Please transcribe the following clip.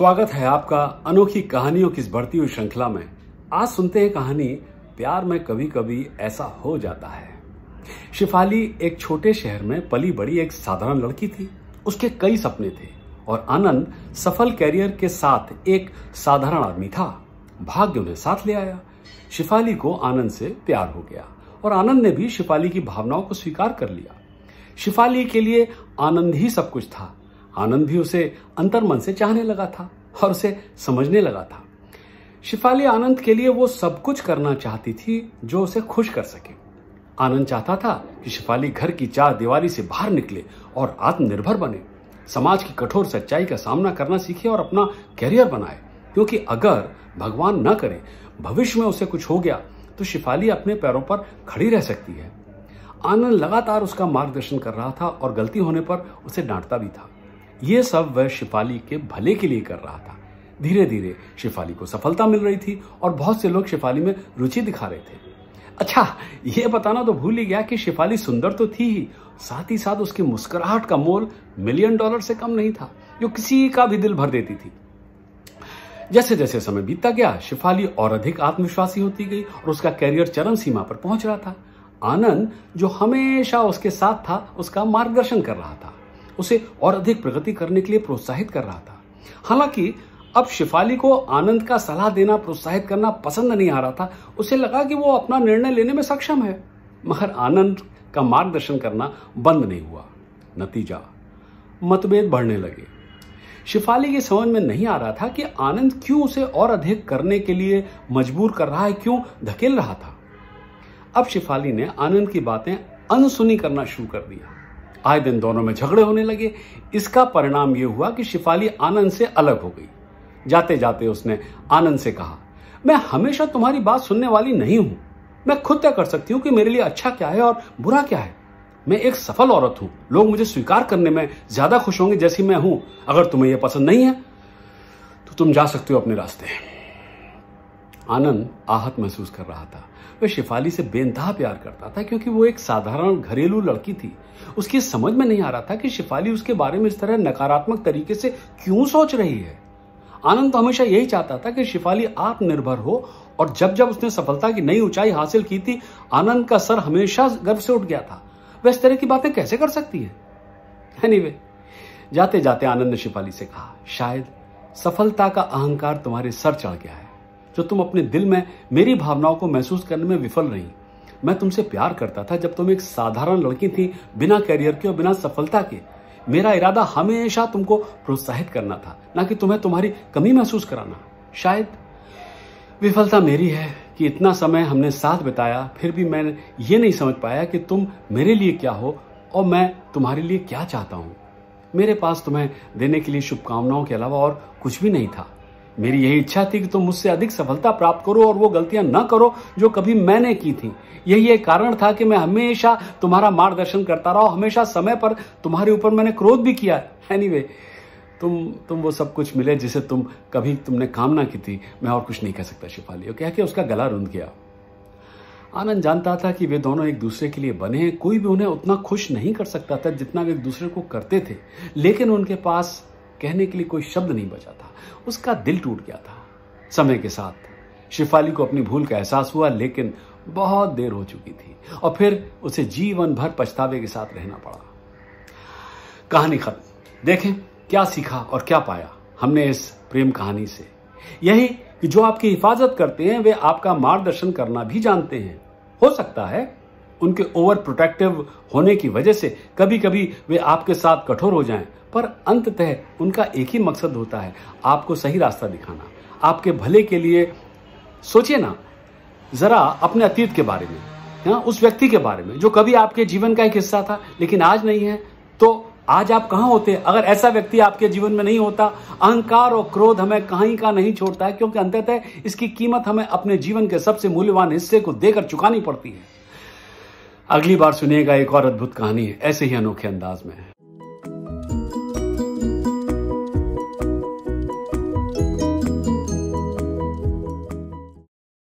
स्वागत है आपका अनोखी कहानियों की बढ़ती हुई श्रृंखला में आज सुनते हैं कहानी प्यार में कभी कभी ऐसा हो जाता है शिफाली एक छोटे शहर में पली बड़ी एक साधारण लड़की थी उसके कई सपने थे और आनंद सफल कैरियर के साथ एक साधारण आदमी था भाग्य उन्हें साथ ले आया शिफाली को आनंद से प्यार हो गया और आनंद ने भी शिफाली की भावनाओं को स्वीकार कर लिया शिफाली के लिए आनंद ही सब कुछ था आनंद भी उसे अंतर मन से चाहने लगा था और उसे समझने लगा था शिफाली आनंद के लिए वो सब कुछ करना चाहती थी जो उसे खुश कर सके आनंद चाहता था कि शिफाली घर की चार दीवारी से बाहर निकले और आत्मनिर्भर बने समाज की कठोर सच्चाई का सामना करना सीखे और अपना कैरियर बनाए क्योंकि अगर भगवान न करे भविष्य में उसे कुछ हो गया तो शिफाली अपने पैरों पर खड़ी रह सकती है आनंद लगातार उसका मार्गदर्शन कर रहा था और गलती होने पर उसे डांटता भी था ये सब वह शिफाली के भले के लिए कर रहा था धीरे धीरे शिफाली को सफलता मिल रही थी और बहुत से लोग शिफाली में रुचि दिखा रहे थे अच्छा ये बताना तो भूल ही गया कि शिफाली सुंदर तो थी ही साथ ही साथ उसकी मुस्कुराहट का मोल मिलियन डॉलर से कम नहीं था जो किसी का भी दिल भर देती थी जैसे जैसे समय बीतता गया शिफाली और अधिक आत्मविश्वासी होती गई और उसका कैरियर चरम सीमा पर पहुंच रहा था आनंद जो हमेशा उसके साथ था उसका मार्गदर्शन कर रहा था उसे और अधिक प्रगति करने के लिए प्रोत्साहित कर रहा था हालांकि अब शिफाली को आनंद का सलाह देना प्रोत्साहित करना पसंद नहीं आ रहा था उसे लगा कि वो अपना निर्णय लेने में सक्षम है मगर आनंद का मार्गदर्शन करना बंद नहीं हुआ नतीजा मतभेद बढ़ने लगे शिफाली की समझ में नहीं आ रहा था कि आनंद क्यों उसे और अधिक करने के लिए मजबूर कर रहा है क्यों धकेल रहा था अब शिफाली ने आनंद की बातें अनसुनी करना शुरू कर दिया आए दिन दोनों में झगड़े होने लगे इसका परिणाम यह हुआ कि शिफाली आनंद से अलग हो गई जाते जाते उसने आनंद से कहा मैं हमेशा तुम्हारी बात सुनने वाली नहीं हूं मैं खुद तय कर सकती हूं कि मेरे लिए अच्छा क्या है और बुरा क्या है मैं एक सफल औरत हूं लोग मुझे स्वीकार करने में ज्यादा खुश होंगे जैसी मैं हूं अगर तुम्हें यह पसंद नहीं है तो तुम जा सकते हो अपने रास्ते आनंद आहत महसूस कर रहा था वह शिफाली से बेनतहा प्यार करता था क्योंकि वो एक साधारण घरेलू लड़की थी उसकी समझ में नहीं आ रहा था कि शिफाली उसके बारे में इस तरह नकारात्मक तरीके से क्यों सोच रही है आनंद तो हमेशा यही चाहता था कि शिफाली आत्मनिर्भर हो और जब जब उसने सफलता की नई ऊंचाई हासिल की थी आनंद का सर हमेशा गर्व से उठ गया था वह इस तरह की बातें कैसे कर सकती है एनीवे जाते जाते आनंद ने शिफाली से कहा शायद सफलता का अहंकार तुम्हारे सर चढ़ गया है जो तुम अपने दिल में मेरी भावनाओं को महसूस करने में विफल रही मैं तुमसे प्यार करता था जब तुम एक साधारण लड़की थी बिना कैरियर के और बिना सफलता के मेरा इरादा हमेशा तुमको प्रोत्साहित करना था ना कि तुम्हें तुम्हारी कमी महसूस कराना शायद विफलता मेरी है कि इतना समय हमने साथ बिताया फिर भी मैं ये नहीं समझ पाया कि तुम मेरे लिए क्या हो और मैं तुम्हारे लिए क्या चाहता हूँ मेरे पास तुम्हें देने के लिए शुभकामनाओं के अलावा और कुछ भी नहीं था मेरी यही इच्छा थी कि तुम मुझसे अधिक सफलता प्राप्त करो और वो गलतियां न करो जो कभी मैंने की थी यही एक कारण था कि मैं हमेशा तुम्हारा मार्गदर्शन करता रहा हमेशा समय पर तुम्हारे ऊपर मैंने क्रोध भी किया एनी वे तुम तुम वो सब कुछ मिले जिसे तुम कभी तुमने कामना की थी मैं और कुछ नहीं कह सकता शिफाली और कह के उसका गला रुंध गया आनंद जानता था कि वे दोनों एक दूसरे के लिए बने हैं कोई भी उन्हें उतना खुश नहीं कर सकता था जितना वे एक दूसरे को करते थे लेकिन उनके पास कहने के लिए कोई शब्द नहीं बचा था उसका दिल टूट गया था समय के साथ शिफाली को अपनी भूल का एहसास हुआ लेकिन बहुत देर हो चुकी थी और फिर उसे जीवन भर पछतावे के साथ रहना पड़ा कहानी खत्म देखें क्या सीखा और क्या पाया हमने इस प्रेम कहानी से यही कि जो आपकी हिफाजत करते हैं वे आपका मार्गदर्शन करना भी जानते हैं हो सकता है उनके ओवर प्रोटेक्टिव होने की वजह से कभी कभी वे आपके साथ कठोर हो जाएं पर अंततः उनका एक ही मकसद होता है आपको सही रास्ता दिखाना आपके भले के लिए सोचिए ना जरा अपने अतीत के बारे में या उस व्यक्ति के बारे में जो कभी आपके जीवन का एक हिस्सा था लेकिन आज नहीं है तो आज आप कहाँ होते अगर ऐसा व्यक्ति आपके जीवन में नहीं होता अहंकार और क्रोध हमें कहीं का नहीं छोड़ता है क्योंकि अंततः इसकी कीमत हमें अपने जीवन के सबसे मूल्यवान हिस्से को देकर चुकानी पड़ती है अगली बार सुनिएगा एक और अद्भुत कहानी ऐसे ही अनोखे अंदाज में